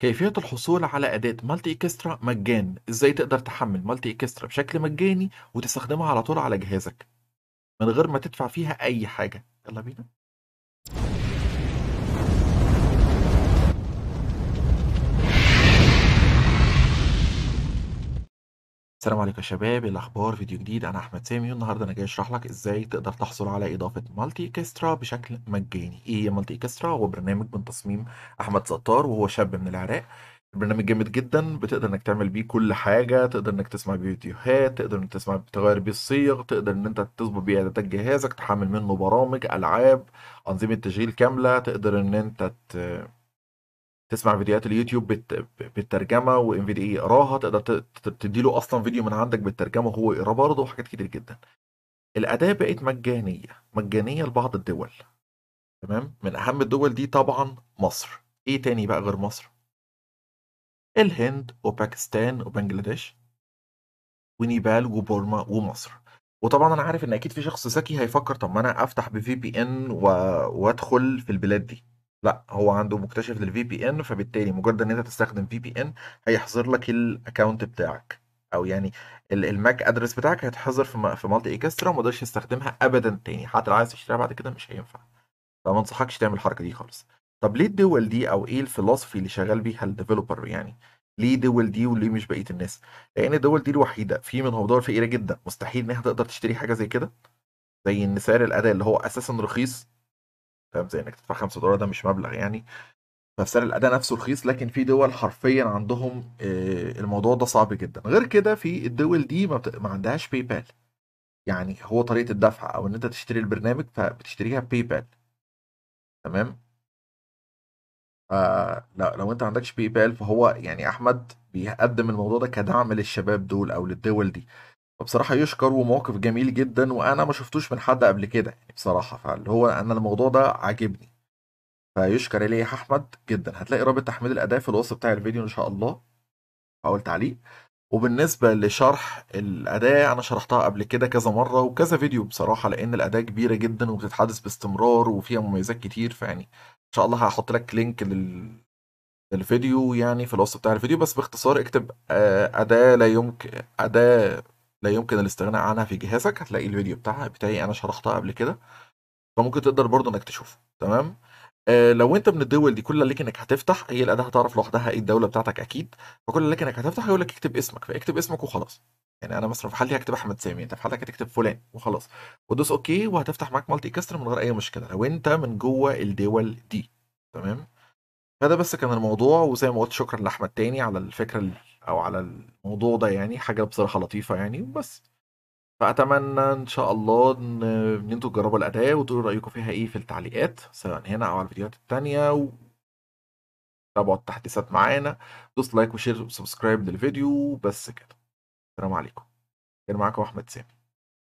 كيفية الحصول على أداة مالتي إكسترا مجان إزاي تقدر تحمل مالتي إكسترا بشكل مجاني وتستخدمها على طول على جهازك، من غير ما تدفع فيها أي حاجة، يلا بينا. السلام عليكم يا شباب إيه الاخبار فيديو جديد انا احمد سامي والنهارده انا جاي اشرح لك ازاي تقدر تحصل على اضافه مالتي اكسترا بشكل مجاني ايه هي مالتي اكسترا هو برنامج من تصميم احمد ستار وهو شاب من العراق البرنامج جامد جدا بتقدر انك تعمل بيه كل حاجه تقدر انك تسمع بيه فيديوهات تقدر انك تسمع تغير بيه الصيغ تقدر ان انت تظبط بيه اعدادات جهازك تحمل منه برامج العاب انظمه تشغيل كامله تقدر ان انت ت... تسمع فيديوهات اليوتيوب بت... بالترجمه وان في دي اي يقراها تقدر تدي له اصلا فيديو من عندك بالترجمه وهو يقراه برضه وحاجات كتير جدا الاداه بقت مجانيه مجانيه لبعض الدول تمام من اهم الدول دي طبعا مصر ايه تاني بقى غير مصر الهند وباكستان وبنجلاديش ونيبال وبورما ومصر وطبعا انا عارف ان اكيد في شخص ذكي هيفكر طب ما انا افتح بفي بي ان وادخل في البلاد دي لأ، هو عنده مُكتشف للفي بي ان فبالتالي مجرد إن أنت تستخدم في بي ان هيحظر لك الاكونت بتاعك، أو يعني الماك ادرس بتاعك هيتحظر في م في وما تقدرش تستخدمها أبدًا تاني، حتى لو عايز تشتريها بعد كده مش هينفع، فما انصحكش تعمل الحركة دي خالص. طب ليه الدول دي أو إيه الفلوسفي اللي شغال بيها الديفلوبر يعني، ليه الدول دي وليه مش بقية الناس؟ لإن الدول دي الوحيدة في منها دول فقيرة جدًا مستحيل إنها تقدر تشتري حاجة زي كده، زي إن سعر الاداء اللي هو أساسًا رخيص فاهم زي انك تدفع 5 دولار ده مش مبلغ يعني فسعر الاداء نفسه رخيص لكن في دول حرفيا عندهم آه، الموضوع ده صعب جدا غير كده في الدول دي ما, بت... ما عندهاش باي بال يعني هو طريقه الدفع او ان انت تشتري البرنامج فبتشتريها باي بال تمام آه لا لو انت عندكش باي بال فهو يعني احمد بيقدم الموضوع ده كدعم للشباب دول او للدول دي فبصراحة يشكر وموقف جميل جدًا، وأنا ما شُفتوش من حد قبل كده يعني بصراحة، فاللي هو أنا الموضوع ده عاجبني، فيُشكر ليك يا أحمد جدًا، هتلاقي رابط تحميل الأداة في الوصف بتاع الفيديو إن شاء الله، أو التعليق، وبالنسبة لشرح الأداة أنا شرحتها قبل كده كذا مرة وكذا فيديو بصراحة، لإن الأداة كبيرة جدًا وبتتحدث باستمرار وفيها مميزات كتير، فيعني إن شاء الله هحط لك لينك لل للفيديو يعني في الوصف بتاع الفيديو، بس باختصار اكتب آه، أداة لا يمكن أداة لا يمكن الاستغناء عنها في جهازك هتلاقي الفيديو بتاعها بتاعي انا شرحتها قبل كده فممكن تقدر برضو انك تشوفه تمام آه لو انت من الدول دي كل ليك انك هتفتح هي الاداه هتعرف لوحدها ايه الدوله بتاعتك اكيد فكل ليك انك هتفتح يقول لك اكتب اسمك فاكتب اسمك وخلاص يعني انا مثلا في حالي هكتب احمد سامي انت في حالتك هتكتب فلان وخلاص وتدوس اوكي وهتفتح معاك مالتي كاستر من غير اي مشكله لو انت من جوه الدول دي تمام فده بس كان الموضوع وزي ما قلت شكرا لاحمد تاني على الفكره او على الموضوع ده يعني حاجه بصراحه لطيفه يعني وبس فاتمنى ان شاء الله ان انتوا تجربوا الاداه وتقولوا رايكم فيها ايه في التعليقات سواء هنا او على الفيديوهات التانية و... تابعوا التحديثات معانا دوس لايك وشير وسبسكرايب للفيديو بس كده السلام عليكم كان معاكم احمد سامي